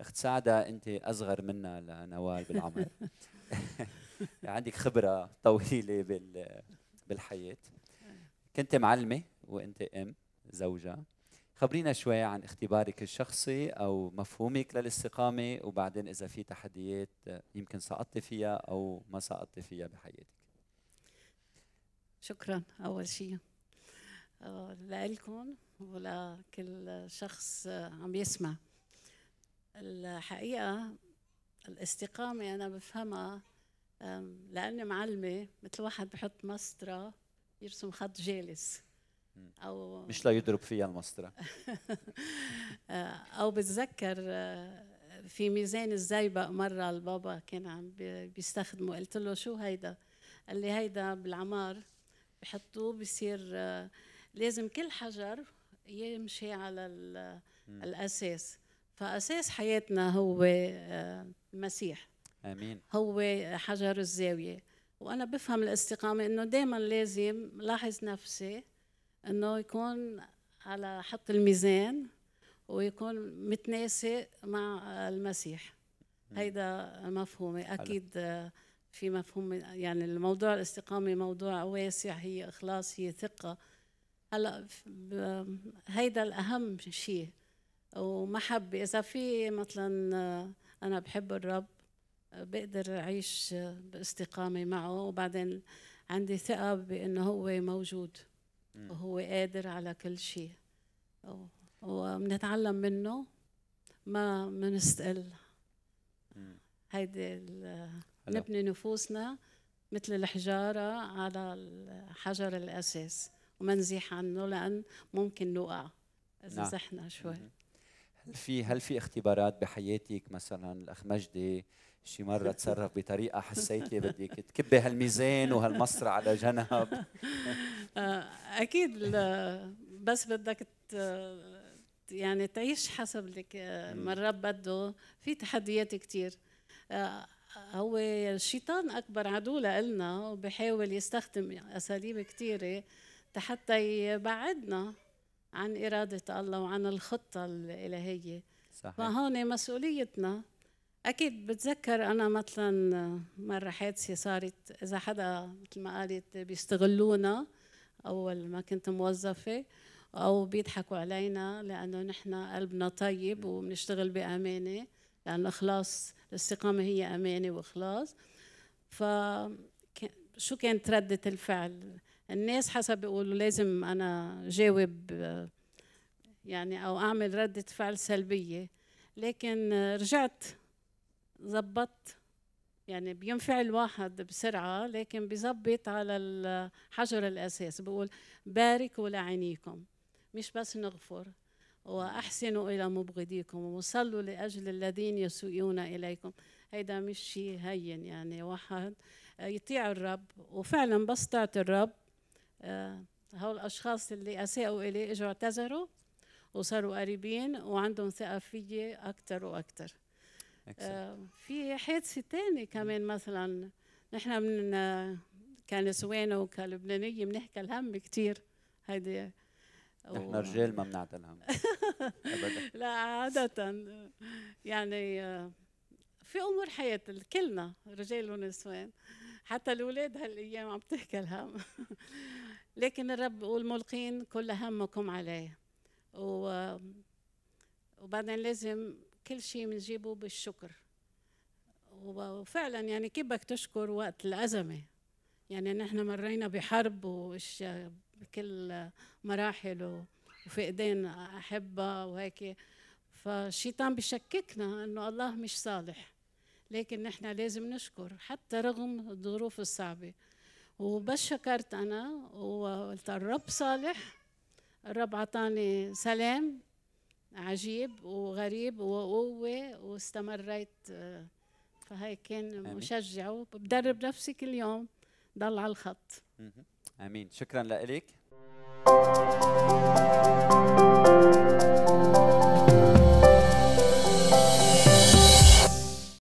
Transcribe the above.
اخت سعدة انت اصغر منا لنوال بالعمر يعني عندك خبرة طويلة بال بالحياة كنت معلمة وانت ام زوجة خبرينا شوي عن اختبارك الشخصي او مفهومك للاستقامة وبعدين اذا في تحديات يمكن سقطت فيها او ما سقطت فيها بحياتك شكرا اول شيء آه، لكم ولكل شخص عم يسمع الحقيقه الاستقامه انا بفهمها لاني معلمه مثل واحد بحط مسطره يرسم خط جالس او مش ليضرب فيها المسطره او بتذكر في ميزان الزيبق مره البابا كان عم بيستخدمه قلت له شو هيدا قال لي هيدا بالعمار بحطوه بصير آه، لازم كل حجر يمشي على الاساس فأساس حياتنا هو آه، المسيح امين هو حجر الزاويه وانا بفهم الاستقامه انه دائما لازم لاحظ نفسي انه يكون على حط الميزان ويكون متناسق مع المسيح هيدا مفهومي اكيد آه، في مفهوم يعني الموضوع الاستقامه موضوع واسع هي اخلاص هي ثقه هلا هيدا الاهم شيء ومحبة إذا في مثلا أنا بحب الرب بقدر أعيش باستقامة معه وبعدين عندي ثقة بأنه هو موجود وهو قادر على كل شيء وبنتعلم منه ما منستقل هيدي نبني نفوسنا مثل الحجارة على الحجر الأساس وما نزيح عنه لأن ممكن نوقع إذا نعم. زحنا شوي هل في هل في اختبارات بحياتك مثلا الاخ مجدي شي مره تصرف بطريقه حسيتي بدك تكبي هالميزان وهالمصر على جنب آه، اكيد بس بدك يعني تعيش حسب لك مرات بده في تحديات كثير آه، هو الشيطان اكبر عدو لنا وبحاول يستخدم اساليب كثيره حتى يبعدنا عن إرادة الله وعن الخطة الإلهية صحيح فهون مسؤوليتنا أكيد بتذكر أنا مثلا مرة حادثة صارت إذا حدا مثل ما قالت بيستغلونا أول ما كنت موظفة أو بيضحكوا علينا لأنه نحن قلبنا طيب وبنشتغل بأمانة لأنه خلاص الاستقامة هي أمانة وإخلاص فشو كانت ردة الفعل؟ الناس حسب بيقولوا لازم انا جاوب يعني او اعمل ردة فعل سلبية لكن رجعت زبطت يعني بينفع الواحد بسرعة لكن بيزبط على الحجر الأساس بقول باركوا لعينيكم مش بس نغفر وأحسنوا إلى مبغضيكم وصلوا لأجل الذين يسيئون إليكم هيدا مش شيء هين يعني واحد يطيع الرب وفعلا بس الرب آه، هول الاشخاص اللي اساءوا الي اجوا اعتذروا وصاروا قريبين وعندهم ثقه فيي اكثر واكثر آه، في حادثه ثانيه كمان مثلا نحن من آه، كنسوان وكلبنانيه بنحكي الهم كثير هيدي نحن و... رجال ما بنعطي الهم لا عادة يعني في امور حياة كلنا رجال ونسوان حتى الاولاد هالايام عم تحكي الهم لكن الرب والملقين كل همكم عليه و وبعدين لازم كل شيء بنجيبه بالشكر وفعلا يعني كيف بدك تشكر وقت الأزمة يعني نحن مرينا بحرب وش بكل مراحل وفقدان أحبة وهيك فالشيطان بشككنا إنه الله مش صالح لكن نحن لازم نشكر حتى رغم الظروف الصعبة وبس شكرت انا وقلت الرب صالح الرب عطاني سلام عجيب وغريب وقوة واستمريت آه، فهي كان مشجع وبدرب نفسي كل يوم ضل على الخط امين شكرا لك